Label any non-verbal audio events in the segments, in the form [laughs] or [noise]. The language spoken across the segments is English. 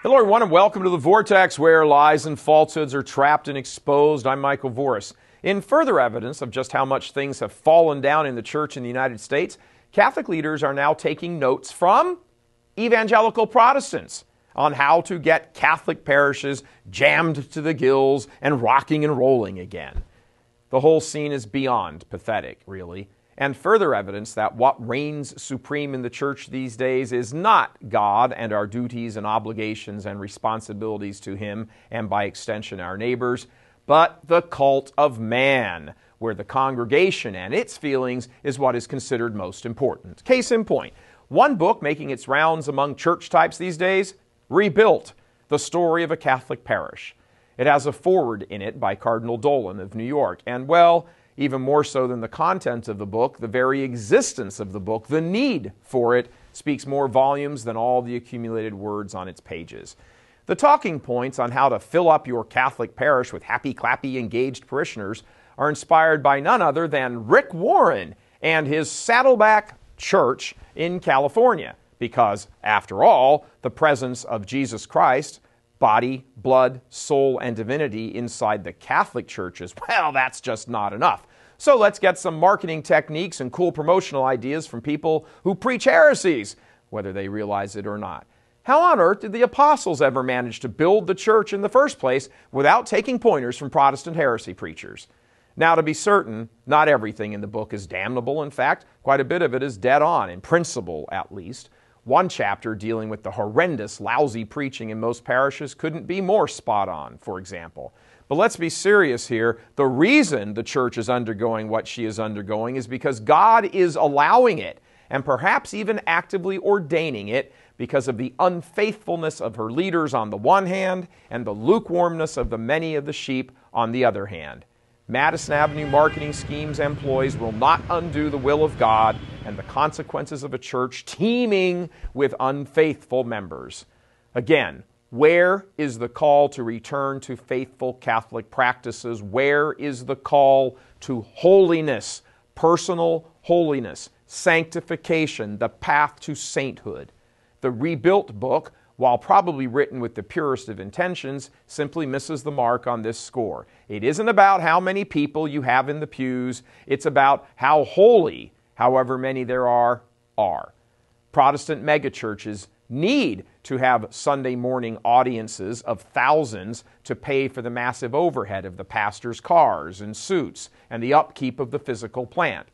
Hello, everyone, and welcome to the Vortex, where lies and falsehoods are trapped and exposed. I'm Michael Voris. In further evidence of just how much things have fallen down in the church in the United States, Catholic leaders are now taking notes from evangelical Protestants on how to get Catholic parishes jammed to the gills and rocking and rolling again. The whole scene is beyond pathetic, really, and further evidence that what reigns supreme in the church these days is not God and our duties and obligations and responsibilities to Him and by extension our neighbors, but the cult of man, where the congregation and its feelings is what is considered most important. Case in point, one book making its rounds among church types these days, Rebuilt, the story of a Catholic parish. It has a foreword in it by Cardinal Dolan of New York. And, well, even more so than the content of the book, the very existence of the book, the need for it, speaks more volumes than all the accumulated words on its pages. The talking points on how to fill up your Catholic parish with happy, clappy, engaged parishioners are inspired by none other than Rick Warren and his Saddleback Church in California, because, after all, the presence of Jesus Christ body, blood, soul, and divinity inside the Catholic churches, well, [laughs] that's just not enough. So let's get some marketing techniques and cool promotional ideas from people who preach heresies, whether they realize it or not. How on earth did the apostles ever manage to build the church in the first place without taking pointers from Protestant heresy preachers? Now, to be certain, not everything in the book is damnable. In fact, quite a bit of it is dead on, in principle at least. One chapter dealing with the horrendous, lousy preaching in most parishes couldn't be more spot on, for example. But let's be serious here. The reason the church is undergoing what she is undergoing is because God is allowing it and perhaps even actively ordaining it because of the unfaithfulness of her leaders on the one hand and the lukewarmness of the many of the sheep on the other hand. Madison Avenue marketing schemes employees will not undo the will of God and the consequences of a church teeming with unfaithful members. Again, where is the call to return to faithful Catholic practices? Where is the call to holiness, personal holiness, sanctification, the path to sainthood? The rebuilt book while probably written with the purest of intentions, simply misses the mark on this score. It isn't about how many people you have in the pews, it's about how holy, however many there are, are. Protestant megachurches need to have Sunday morning audiences of thousands to pay for the massive overhead of the pastor's cars and suits and the upkeep of the physical plant.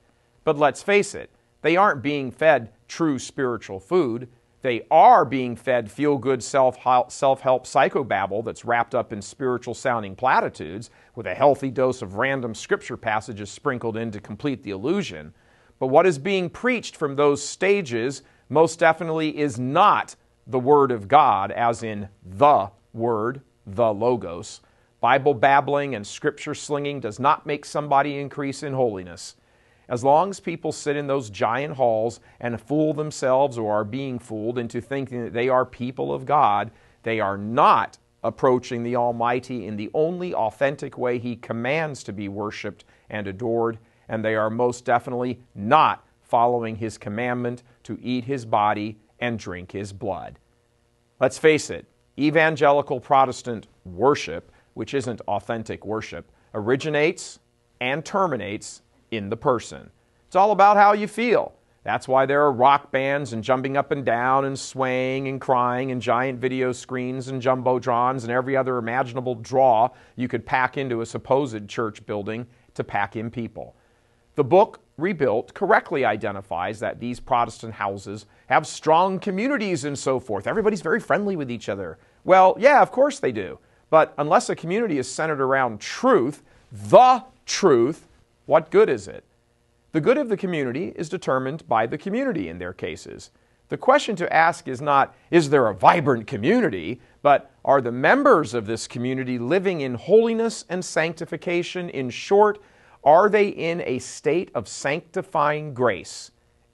But let's face it, they aren't being fed true spiritual food. They are being fed feel good self help psychobabble that's wrapped up in spiritual sounding platitudes with a healthy dose of random scripture passages sprinkled in to complete the illusion. But what is being preached from those stages most definitely is not the Word of God, as in the Word, the Logos. Bible babbling and scripture slinging does not make somebody increase in holiness. As long as people sit in those giant halls and fool themselves or are being fooled into thinking that they are people of God, they are not approaching the Almighty in the only authentic way He commands to be worshiped and adored, and they are most definitely not following His commandment to eat His body and drink His blood. Let's face it, evangelical Protestant worship, which isn't authentic worship, originates and terminates in the person. It's all about how you feel. That's why there are rock bands and jumping up and down and swaying and crying and giant video screens and jumbotrons and every other imaginable draw you could pack into a supposed church building to pack in people. The book, Rebuilt, correctly identifies that these Protestant houses have strong communities and so forth. Everybody's very friendly with each other. Well, yeah, of course they do. But unless a community is centered around truth, the truth, what good is it? The good of the community is determined by the community in their cases. The question to ask is not, is there a vibrant community, but are the members of this community living in holiness and sanctification? In short, are they in a state of sanctifying grace?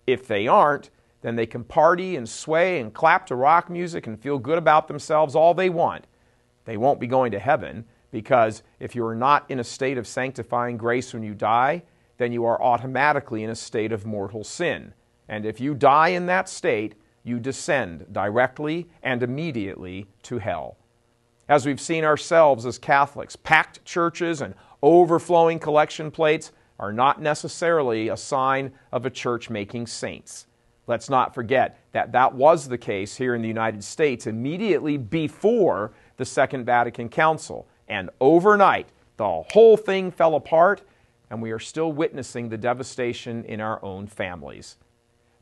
If they aren't, then they can party and sway and clap to rock music and feel good about themselves all they want. They won't be going to heaven because if you are not in a state of sanctifying grace when you die, then you are automatically in a state of mortal sin. And if you die in that state, you descend directly and immediately to hell. As we've seen ourselves as Catholics, packed churches and overflowing collection plates are not necessarily a sign of a church making saints. Let's not forget that that was the case here in the United States immediately before the Second Vatican Council and overnight, the whole thing fell apart, and we are still witnessing the devastation in our own families.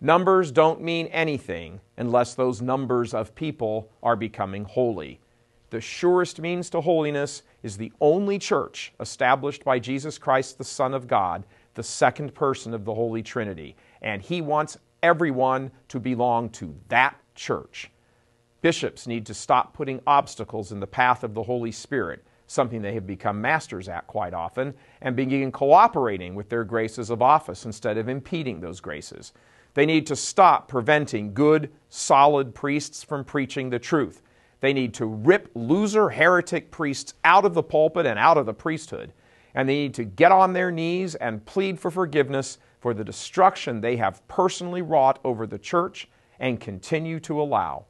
Numbers don't mean anything unless those numbers of people are becoming holy. The surest means to holiness is the only church established by Jesus Christ, the Son of God, the second person of the Holy Trinity, and He wants everyone to belong to that church. Bishops need to stop putting obstacles in the path of the Holy Spirit something they have become masters at quite often, and begin cooperating with their graces of office instead of impeding those graces. They need to stop preventing good, solid priests from preaching the truth. They need to rip loser, heretic priests out of the pulpit and out of the priesthood. And they need to get on their knees and plead for forgiveness for the destruction they have personally wrought over the church and continue to allow.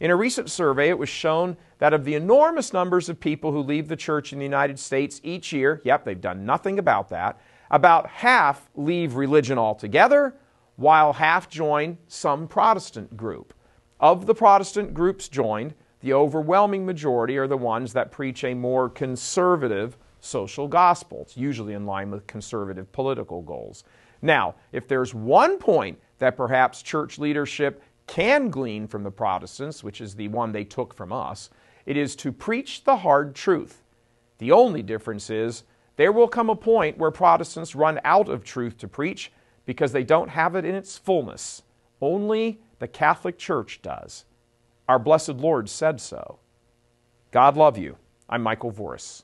In a recent survey, it was shown that of the enormous numbers of people who leave the church in the United States each year, yep, they've done nothing about that, about half leave religion altogether, while half join some Protestant group. Of the Protestant groups joined, the overwhelming majority are the ones that preach a more conservative social gospel. It's usually in line with conservative political goals. Now, if there's one point that perhaps church leadership can glean from the Protestants, which is the one they took from us, it is to preach the hard truth. The only difference is there will come a point where Protestants run out of truth to preach because they don't have it in its fullness. Only the Catholic Church does. Our blessed Lord said so. God love you. I'm Michael Voris.